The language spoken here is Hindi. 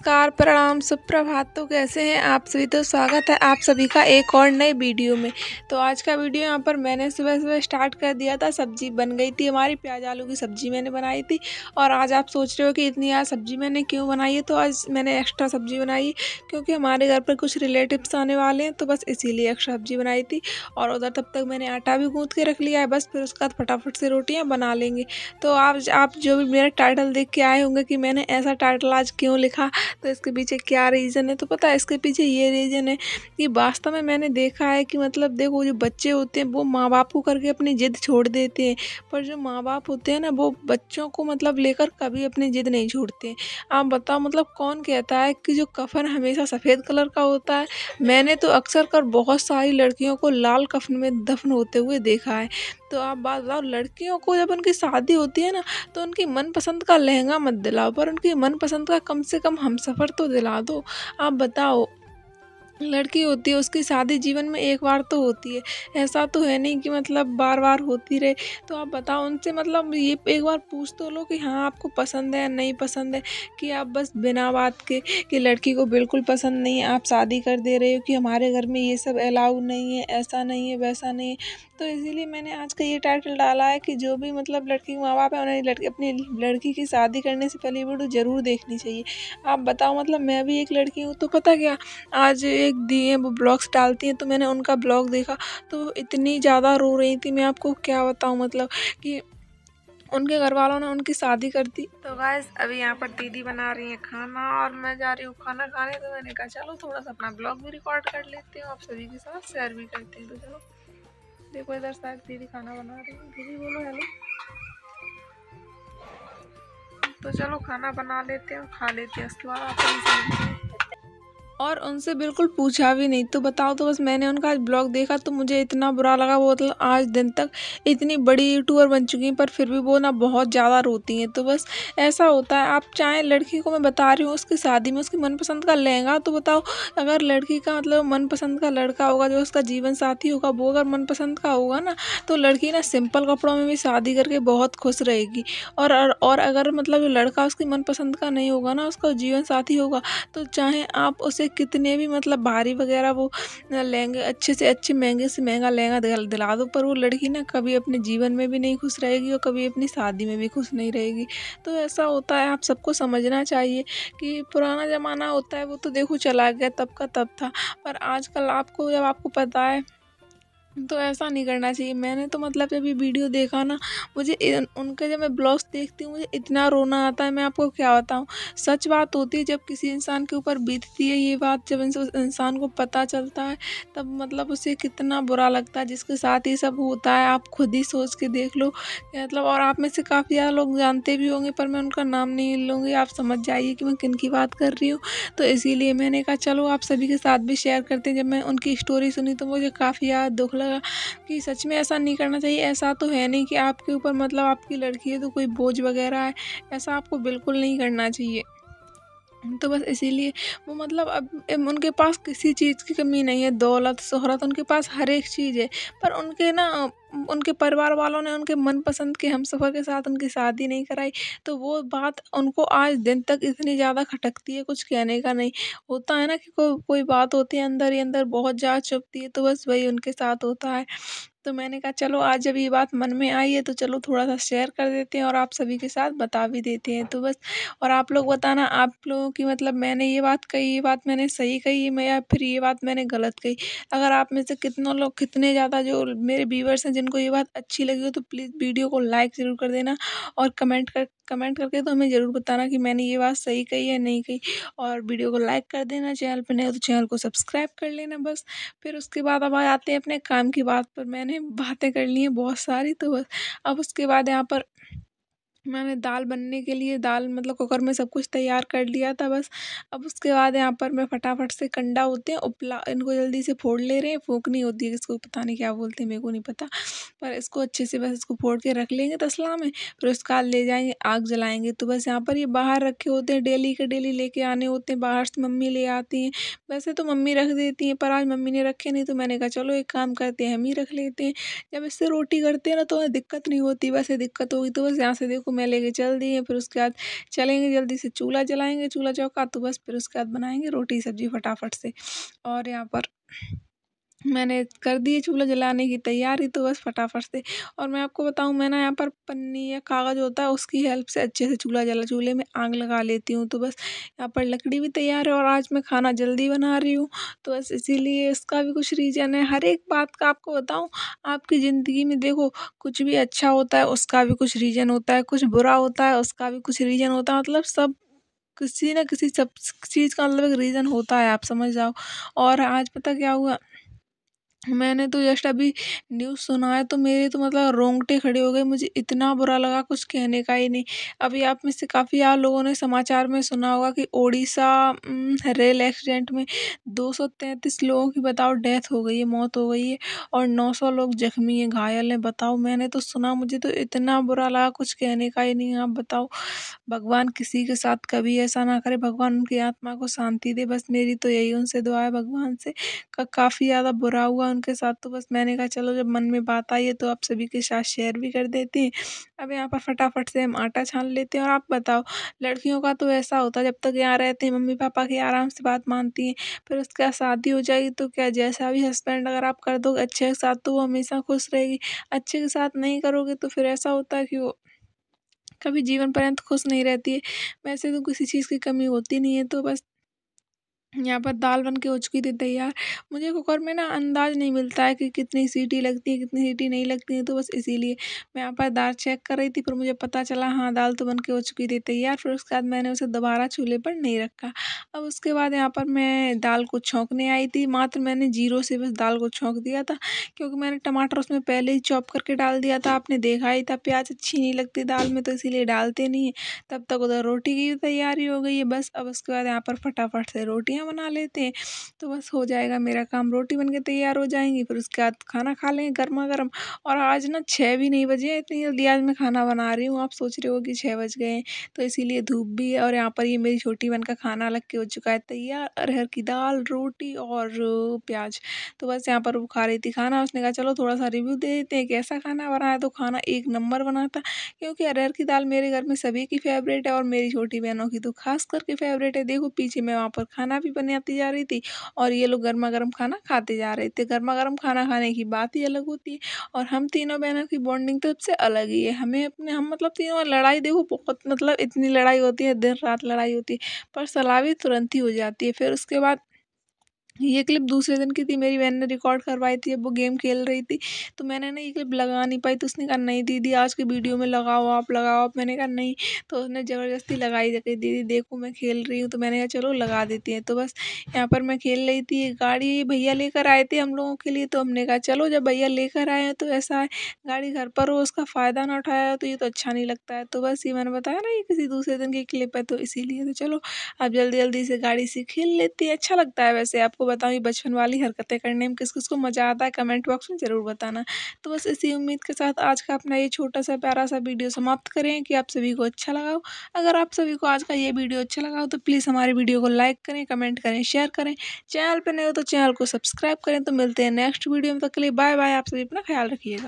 नमस्कार प्रणाम सुप्रभात तो कैसे हैं आप सभी तो स्वागत है आप सभी का एक और नए वीडियो में तो आज का वीडियो यहाँ पर मैंने सुबह सुबह स्टार्ट कर दिया था सब्जी बन गई थी हमारी प्याज आलू की सब्जी मैंने बनाई थी और आज आप सोच रहे हो कि इतनी आज सब्जी मैंने क्यों बनाई है तो आज मैंने एक्स्ट्रा सब्जी बनाई क्योंकि हमारे घर पर कुछ रिलेटिव्स आने वाले हैं तो बस इसीलिए एक्स्ट्रा सब्जी बनाई थी और उधर तब तक मैंने आटा भी गूँथ के रख लिया है बस फिर उसके बाद फटाफट से रोटियाँ बना लेंगे तो आप जो भी मेरा टाइटल देख के आए होंगे कि मैंने ऐसा टाइटल आज क्यों लिखा तो इसके पीछे क्या रीज़न है तो पता है इसके पीछे ये रीज़न है कि वास्तव में मैंने देखा है कि मतलब देखो जो बच्चे होते हैं वो माँ बाप को करके अपनी ज़िद छोड़ देते हैं पर जो माँ बाप होते हैं ना वो बच्चों को मतलब लेकर कभी अपनी ज़िद नहीं छोड़ते आप बताओ मतलब कौन कहता है कि जो कफन हमेशा सफ़ेद कलर का होता है मैंने तो अक्सर कर बहुत सारी लड़कियों को लाल कफन में दफन होते हुए देखा है तो आप बात बताओ लड़कियों को जब उनकी शादी होती है ना तो उनकी मनपसंद का लहंगा मत दिलाओ पर उनकी मनपसंद का कम से कम हम सफ़र तो दिला दो आप बताओ लड़की होती है उसकी शादी जीवन में एक बार तो होती है ऐसा तो है नहीं कि मतलब बार बार होती रहे तो आप बताओ उनसे मतलब ये एक बार पूछ तो लो कि हाँ आपको पसंद है या नहीं पसंद है कि आप बस बिना बात के कि लड़की को बिल्कुल पसंद नहीं है आप शादी कर दे रहे हो कि हमारे घर में ये सब अलाउ नहीं है ऐसा नहीं है वैसा नहीं है तो इसीलिए मैंने आज का ये टाइटल डाला है कि जो भी मतलब लड़की के माँ बाप है उन्हें लड़की अपनी लड़की की शादी करने से पहले वीडियो ज़रूर देखनी चाहिए आप बताओ मतलब मैं भी एक लड़की हूँ तो पता क्या आज एक एक दिए वो ब्लॉग्स डालती हैं तो मैंने उनका ब्लॉग देखा तो इतनी ज़्यादा रो रही थी मैं आपको क्या बताऊँ मतलब कि उनके घर वालों ने उनकी शादी कर दी तो गैस अभी यहाँ पर दीदी बना रही है खाना और मैं जा रही हूँ खाना खाने तो मैंने कहा चलो थोड़ा सा अपना ब्लॉग भी रिकॉर्ड कर लेती हूँ आप सभी के साथ शेयर भी करती हूँ तो चलो देखो इधर शायद दीदी खाना बना रही है दीदी बोलो हेलो तो चलो खाना बना लेते हैं खा लेते हैं उसके बाद आप और उनसे बिल्कुल पूछा भी नहीं तो बताओ तो बस मैंने उनका आज ब्लॉग देखा तो मुझे इतना बुरा लगा वो मतलब आज दिन तक इतनी बड़ी यूट्यूबर बन चुकी हैं पर फिर भी वो ना बहुत ज़्यादा रोती हैं तो बस ऐसा होता है आप चाहे लड़की को मैं बता रही हूँ उसकी शादी में उसकी मनपसंद का लहंगा तो बताओ अगर लड़की का मतलब मनपसंद का लड़का होगा जो उसका जीवन साथी होगा वो अगर मनपसंद का होगा ना तो लड़की ना सिंपल कपड़ों में भी शादी करके बहुत खुश रहेगी और और अगर मतलब लड़का उसकी मनपसंद का नहीं होगा ना उसका जीवन साथी होगा तो चाहे आप उसे कितने भी मतलब भारी वगैरह वो लहंगे अच्छे से अच्छे महंगे से महंगा लहंगा दिला दो पर वो लड़की ना कभी अपने जीवन में भी नहीं खुश रहेगी और कभी अपनी शादी में भी खुश नहीं रहेगी तो ऐसा होता है आप सबको समझना चाहिए कि पुराना ज़माना होता है वो तो देखो चला गया तब का तब था पर आजकल आपको जब आपको पता है तो ऐसा नहीं करना चाहिए मैंने तो मतलब जब ये वीडियो देखा ना मुझे इन, उनके जब मैं ब्लॉग्स देखती हूँ मुझे इतना रोना आता है मैं आपको क्या बताऊँ सच बात होती है जब किसी इंसान के ऊपर बीतती है ये बात जब इंसान को पता चलता है तब मतलब उसे कितना बुरा लगता है जिसके साथ ये सब होता है आप खुद ही सोच के देख लो मतलब और आप में से काफ़ी ज़्यादा लोग जानते भी होंगे पर मैं उनका नाम नहीं लूँगी आप समझ जाइए कि मैं किन की बात कर रही हूँ तो इसीलिए मैंने कहा चलो आप सभी के साथ भी शेयर करते हैं जब मैं उनकी स्टोरी सुनी तो मुझे काफ़ी ज़्यादा दुख लगा कि सच में ऐसा नहीं करना चाहिए ऐसा तो है नहीं कि आपके ऊपर मतलब आपकी लड़की है तो कोई बोझ वगैरह है ऐसा आपको बिल्कुल नहीं करना चाहिए तो बस इसीलिए वो मतलब अब उनके पास किसी चीज़ की कमी नहीं है दौलत शोहरत उनके पास हर एक चीज़ है पर उनके ना उनके परिवार वालों ने उनके मनपसंद के हम सफर के साथ उनकी शादी नहीं कराई तो वो बात उनको आज दिन तक इतनी ज़्यादा खटकती है कुछ कहने का नहीं होता है ना कि को, कोई बात होती है अंदर ही अंदर बहुत ज़्यादा चुपती है तो बस वही उनके साथ होता है तो मैंने कहा चलो आज जब ये बात मन में आई है तो चलो थोड़ा सा शेयर कर देते हैं और आप सभी के साथ बता भी देते हैं तो बस और आप लोग बताना आप लोगों की मतलब मैंने ये बात कही ये बात मैंने सही कही मैं या फिर ये बात मैंने गलत कही अगर आप में से कितनों लोग कितने ज़्यादा जो मेरे व्यूवर्स हैं जिनको ये बात अच्छी लगी हो तो प्लीज़ वीडियो को लाइक ज़रूर कर देना और कमेंट कर कमेंट करके तो हमें ज़रूर बताना कि मैंने ये बात सही कही या नहीं कही और वीडियो को लाइक कर देना चैनल पर नहीं तो चैनल को सब्सक्राइब कर लेना बस फिर उसके बाद अब आते हैं अपने काम की बात पर मैंने बातें कर ली हैं बहुत सारी तो बस अब उसके बाद यहाँ पर मैंने दाल बनने के लिए दाल मतलब कुकर में सब कुछ तैयार कर लिया था बस अब उसके बाद यहाँ पर मैं फटाफट से कंडा होते हैं उपला इनको जल्दी से फोड़ ले रहे हैं फूकनी होती है इसको पता नहीं क्या बोलते हैं मेरे को नहीं पता पर इसको अच्छे से बस इसको फोड़ के रख लेंगे तसला में फिर उसके बाद ले जाएंगे आग जलाएंगे तो बस यहाँ पर ये बाहर रखे होते हैं डेली के डेली लेके आने होते हैं बाहर से मम्मी ले आती हैं वैसे तो मम्मी रख देती हैं पर आज मम्मी ने रखे नहीं तो मैंने कहा चलो एक काम करते हैं हम ही रख लेते हैं जब इससे रोटी करते हैं ना तो दिक्कत नहीं होती वैसे दिक्कत होगी तो बस यहाँ से देखो को मैं ले गई चल फिर उसके बाद चलेंगे जल्दी से चूल्हा जलाएंगे चूल्हा चौका तो बस फिर उसके बाद बनाएंगे रोटी सब्जी फटाफट से और यहाँ पर मैंने कर दिए चूल्हा जलाने की तैयारी तो बस फटाफट से और मैं आपको बताऊँ मैं ना यहाँ पर पन्नी या कागज़ होता है उसकी हेल्प से अच्छे से चूल्हा जला चूल्हे में आग लगा लेती हूँ तो बस यहाँ पर लकड़ी भी तैयार है और आज मैं खाना जल्दी बना रही हूँ तो बस इसीलिए इसका भी कुछ रीज़न है हर एक बात का आपको बताऊँ आपकी ज़िंदगी में देखो कुछ भी अच्छा होता है उसका भी कुछ रीज़न होता है कुछ बुरा होता है उसका भी कुछ रीज़न होता है मतलब सब किसी न किसी सब चीज़ का मतलब एक रीज़न होता है आप समझ जाओ और आज पता क्या हुआ मैंने तो जस्ट अभी न्यूज़ सुना है तो मेरे तो मतलब रोंगटे खड़े हो गए मुझे इतना बुरा लगा कुछ कहने का ही नहीं अभी आप में से काफ़ी यार लोगों ने समाचार में सुना होगा कि ओडिशा हम्म, रेल एक्सीडेंट में दो सौ तैंतीस लोगों की बताओ डेथ हो गई है मौत हो गई है और नौ सौ लोग जख्मी हैं घायल हैं बताओ मैंने तो सुना मुझे तो इतना बुरा लगा कुछ कहने का ही नहीं आप बताओ भगवान किसी के साथ कभी ऐसा ना करे भगवान उनकी आत्मा को शांति दे बस मेरी तो यही उनसे दुआ है भगवान से काफ़ी ज़्यादा बुरा हुआ मैम के साथ तो बस मैंने कहा चलो जब मन में बात आई है तो आप सभी के साथ शेयर भी कर देते हैं अब यहाँ पर फटाफट से हम आटा छान लेते हैं और आप बताओ लड़कियों का तो ऐसा होता है जब तक यहाँ रहते हैं मम्मी पापा की आराम से बात मानती हैं फिर उसके बाद शादी हो जाएगी तो क्या जैसा भी हस्बैंड अगर आप कर दोगे अच्छे के साथ तो वो हमेशा खुश रहेगी अच्छे के साथ नहीं करोगे तो फिर ऐसा होता है कि वो कभी जीवन पर्यंत खुश नहीं रहती है वैसे तो किसी चीज़ की कमी होती नहीं है तो बस यहाँ पर दाल बन के हो चुकी थी तैयार मुझे कुकर में ना अंदाज़ नहीं मिलता है कि कितनी सीटी लगती है कितनी सीटी नहीं लगती है तो बस इसीलिए मैं यहाँ पर दाल चेक कर रही थी पर मुझे पता चला हाँ दाल तो बन के हो चुकी थी तैयार फिर उसके बाद मैंने उसे दोबारा चूल्हे पर नहीं रखा अब उसके बाद यहाँ पर मैं दाल को छोंकने आई थी मात्र मैंने जीरो से बस दाल को छोंक दिया था क्योंकि मैंने टमाटर उसमें पहले ही चॉप करके डाल दिया था आपने देखा ही था प्याज अच्छी नहीं लगती दाल में तो इसीलिए डालते नहीं तब तक उधर रोटी की तैयारी हो गई है बस अब उसके बाद यहाँ पर फटाफट से रोटियाँ पूड़ियाँ बना लेते हैं तो बस हो जाएगा मेरा काम रोटी बनके तैयार हो जाएंगी फिर उसके बाद खाना खा लेंगे गर्मा गर्म और आज ना छः भी नहीं बजे हैं इतनी जल्दी आज मैं खाना बना रही हूँ आप सोच रहे हो कि छः बज गए हैं तो इसीलिए धूप भी है और यहाँ पर ये मेरी छोटी बहन का खाना अलग के हो चुका है तैयार अरहर की दाल रोटी और प्याज तो बस यहाँ पर वो खा रही थी खाना उसने कहा चलो थोड़ा सा रिव्यू दे देते हैं कैसा खाना बनाया तो खाना एक नंबर बना था क्योंकि अरहर की दाल मेरे घर में सभी की फेवरेट है और मेरी छोटी बहनों की तो खास करके फेवरेट है देखो पीछे मैं वहाँ पर खाना भी भी बनाती जा रही थी और ये लोग गर्मा गर्म खाना खाते जा रहे थे गर्मा गर्म खाना खाने की बात ही अलग होती है और हम तीनों बहनों की बॉन्डिंग तो सबसे अलग ही है हमें अपने हम मतलब तीनों लड़ाई देखो बहुत मतलब इतनी लड़ाई होती है दिन रात लड़ाई होती है पर सलाह भी तुरंत ही हो जाती है फिर उसके बाद ये क्लिप दूसरे दिन की थी मेरी बहन ने रिकॉर्ड करवाई थी अब वो गेम खेल रही थी तो मैंने ना ये क्लिप लगा नहीं पाई तो उसने कहा नहीं दीदी आज की वीडियो में लगाओ आप लगाओ आप मैंने कहा नहीं तो उसने ज़बरदस्ती लगाई दीदी दीदी देखो मैं खेल रही हूँ तो मैंने कहा चलो लगा देती हैं तो बस यहाँ पर मैं खेल रही थी गाड़ी भैया लेकर आए थे हम लोगों के लिए तो हमने कहा चलो जब भैया लेकर आए हैं तो ऐसा है गाड़ी घर पर हो उसका फ़ायदा ना उठाया तो ये तो अच्छा नहीं लगता है तो बस ये मैंने बताया ना ये किसी दूसरे दिन की क्लिप है तो इसीलिए तो चलो आप जल्दी जल्दी से गाड़ी से खेल लेती है अच्छा लगता है वैसे आपको बताऊँ ये बचपन वाली हरकतें करने में किस किस को मज़ा आता है कमेंट बॉक्स में ज़रूर बताना तो बस इसी उम्मीद के साथ आज का अपना ये छोटा सा प्यारा सा वीडियो समाप्त करें कि आप सभी को अच्छा लगा हो अगर आप सभी को आज का ये वीडियो अच्छा लगा हो तो प्लीज़ हमारे वीडियो को लाइक करें कमेंट करें शेयर करें चैनल पर नए हो तो चैनल को सब्सक्राइब करें तो मिलते हैं नेक्स्ट वीडियो में तक के लिए बाय बाय आप सभी अपना ख्याल रखिएगा